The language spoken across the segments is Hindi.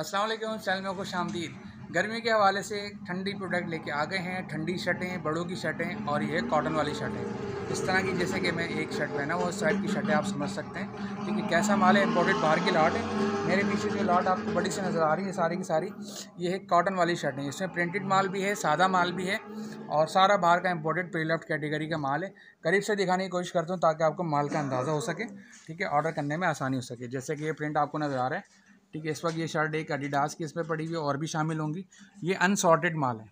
वालेकुम चैनल में खुश आमदीद गर्मी के हवाले से ठंडी प्रोडक्ट लेके आ गए हैं ठंडी शर्टें बड़ों की शर्टें और ये कॉटन वाली शर्टें इस तरह की जैसे कि मैं एक शर्ट पहना वो साइड टाइप की शर्टें आप समझ सकते हैं क्योंकि कैसा माल है इम्पोर्टेड बाहर की लाट है मेरे पीछे जो लाट आपको बड़ी से नज़र आ रही है सारी की सारी ये है कॉटन वाली शर्टें इसमें प्रिंटेड माल भी है सादा माल भी है और सारा बाहर का इम्पोर्टेड प्रीलफ्ट कैटेगरी का माल है करीब से दिखाने की कोशिश करता हूँ ताकि आपको माल का अंदाज़ा हो सके ठीक है ऑर्डर करने में आसानी हो सके जैसे कि ये प्रिंट आपको नज़र आ रहा है ठीक है इस वक्त ये शर्ट एक एडिडास की इस पर पड़ी हुई और भी शामिल होंगी ये अनसॉर्टेड माल है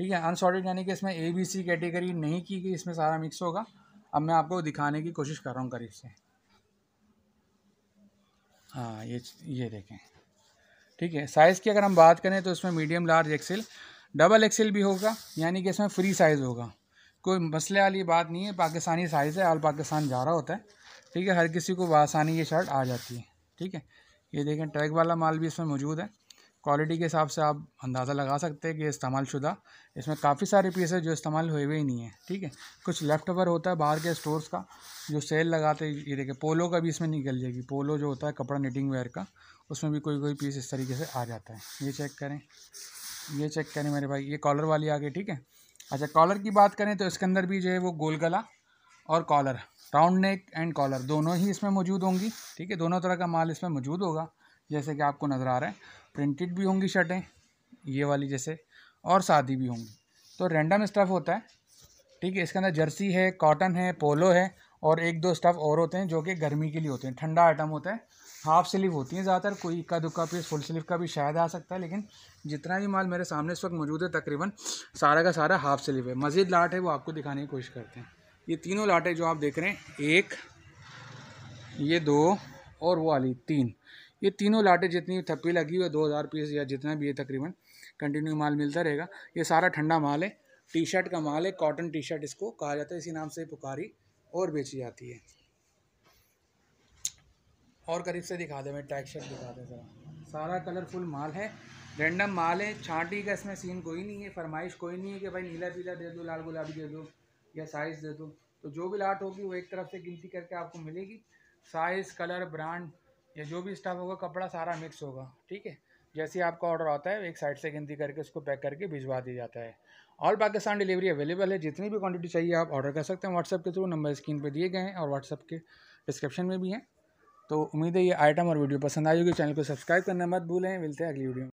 ठीक है अनसॉर्टेड यानी कि इसमें ए बी सी कैटेगरी नहीं की गई इसमें सारा मिक्स होगा अब मैं आपको दिखाने की कोशिश कर रहा हूँ करीब से हाँ ये ये देखें ठीक है साइज़ की अगर हम बात करें तो इसमें medium large XL double XL भी होगा यानी कि इसमें फ्री साइज़ होगा कोई मसले वाली बात नहीं है पाकिस्तानी साइज़ है आल पाकिस्तान जा रहा होता है ठीक है हर किसी को आसानी ये शर्ट आ जाती है ठीक है ये देखें टैग वाला माल भी इसमें मौजूद है क्वालिटी के हिसाब से आप अंदाज़ा लगा सकते हैं कि इस्तेमाल शुदा इसमें काफ़ी सारे पीस है जो इस्तेमाल हुए हुए ही नहीं है ठीक है कुछ लेफ्ट ओवर होता है बाहर के स्टोर्स का जो सेल लगाते ये देखें पोलो का भी इसमें निकल जाएगी पोलो जो होता है कपड़ा निटिंग वेयर का उसमें भी कोई कोई पीस इस तरीके से आ जाता है ये चेक करें ये चेक करें मेरे भाई ये कॉलर वाली आ गई ठीक है अच्छा कॉलर की बात करें तो इसके अंदर भी जो है वो गोल गला और collar round neck and collar दोनों ही इसमें मौजूद होंगी ठीक है दोनों तरह का माल इसमें मौजूद होगा जैसे कि आपको नज़र आ रहा है प्रिंटेड भी होंगी शर्टें ये वाली जैसे और सादी भी होंगी तो रेंडम स्टफ़ होता है ठीक है इसके अंदर जर्सी है कॉटन है पोलो है और एक दो स्टफ़ और होते हैं जो कि गर्मी के लिए होते हैं ठंडा आइटम होता है हाफ स्लीव होती हैं ज़्यादातर कोई इक्का दुक्का पीस फुल स्लीव का भी शायद आ सकता है लेकिन जितना भी माल मेरे सामने इस वक्त मौजूद है तकरीबन सारा का सारा हाफ स्लीव है मज़ीद लाट है वो आपको दिखाने की कोशिश करते हैं ये तीनों लाटे जो आप देख रहे हैं एक ये दो और वो वाली तीन ये तीनों लाटे जितनी थप्पी लगी हुई है दो हज़ार पीस या जितना भी है तकरीबन कंटिन्यू माल मिलता रहेगा ये सारा ठंडा माल है टी शर्ट का माल है कॉटन टी शर्ट इसको कहा जाता है इसी नाम से पुकारी और बेची जाती है और करीब से दिखा दें मैं टैक शर्ट दिखा दें ज़रा सारा कलरफुल माल है रेंडम माल है छाटी का इसमें सीन कोई नहीं है फरमाइश कोई नहीं है कि भाई नीला पीला दे दो लाल गुलाबी दे दो या साइज़ दे दो तो जो भी लाट होगी वो एक तरफ से गिनती करके आपको मिलेगी साइज़ कलर ब्रांड या जो भी स्टाफ होगा कपड़ा सारा मिक्स होगा ठीक है जैसे आपका ऑर्डर आता है एक साइड से गिनती करके उसको पैक करके भिजवा दिया जाता है ऑल पाकिस्तान डिलीवरी अवेलेबल है जितनी भी क्वांटिटी चाहिए आप ऑर्डर कर सकते हैं व्हाट्सअप के थ्रू नंबर स्क्रीन पर दिए गए हैं और व्हाट्सअप के डिस्क्रिप्शन में भी हैं तो उम्मीद है ये आइटम और वीडियो पसंद आई होगी चैनल को सब्सक्राइब करना मत भूलें मिलते हैं अगली वीडियो